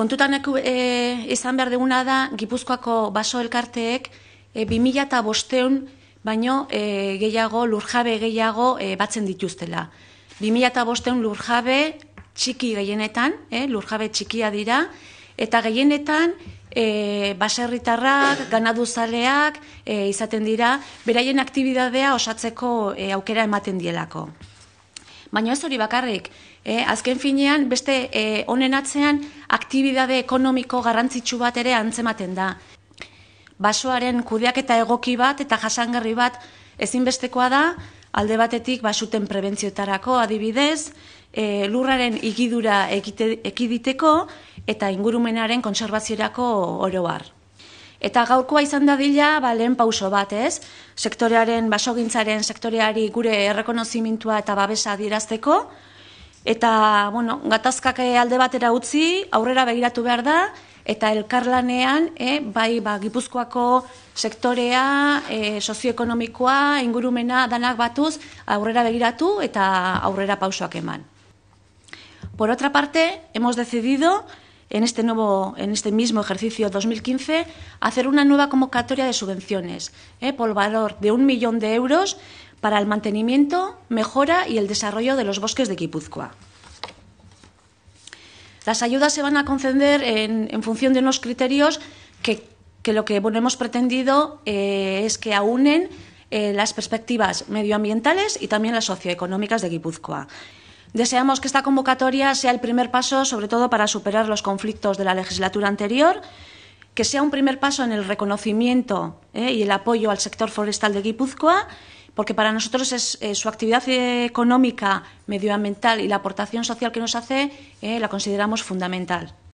Kontutan eku, e, izan behar duguna da, Gipuzkoako baso elkarteek e, 2000 baino e, gehiago, lurjabe gehiago e, batzen dituztela. 2000 eta lurjabe txiki gehienetan, e, lurjabe txikia dira, eta gehienetan e, baserritarrak, ganaduzaleak e, izaten dira, beraien aktibidadea osatzeko e, aukera ematen dielako baina ez hori bakarrik. E, azken finean, beste e, honen atzean, aktibidade ekonomiko garrantzitsu bat ere antzematen da. Basoaren kudeak eta egoki bat eta jasangarri bat ezinbestekoa da, alde batetik basuten prebentziotarako adibidez, e, lurraren igidura ekite, ekiditeko eta ingurumenaren kontserbaziorako oroar. Eta gaurkoa izan dila ba, lehen pauso bat, ez? Sektorearen, basogintzaren sektoreari gure errekonozimintua eta babesa adierazteko. Eta, bueno, gatazkak eh, alde batera utzi, aurrera begiratu behar da, eta elkarlanean, e, bai, ba, gipuzkoako sektorea, e, sozioekonomikoa, ingurumena danak batuz, aurrera begiratu eta aurrera pausoak eman. Por otra parte, hemos decidido en este, nuevo, en este mismo ejercicio 2015 hacer una nueva convocatoria de subvenciones ¿eh? por valor de un millón de euros para el mantenimiento, mejora y el desarrollo de los bosques de Guipúzcoa. Las ayudas se van a conceder en, función de unos criterios que, lo que hemos pretendido eh, es que aúnen eh, las perspectivas medioambientales y también las socioeconómicas de Guipúzcoa. Deseamos que esta convocatoria sea el primer paso, sobre todo para superar los conflictos de la legislatura anterior, que sea un primer paso en el reconocimiento eh, y el apoyo al sector forestal de Guipúzcoa, porque para nosotros es eh, su actividad económica, medioambiental y la aportación social que nos hace eh, la consideramos fundamental.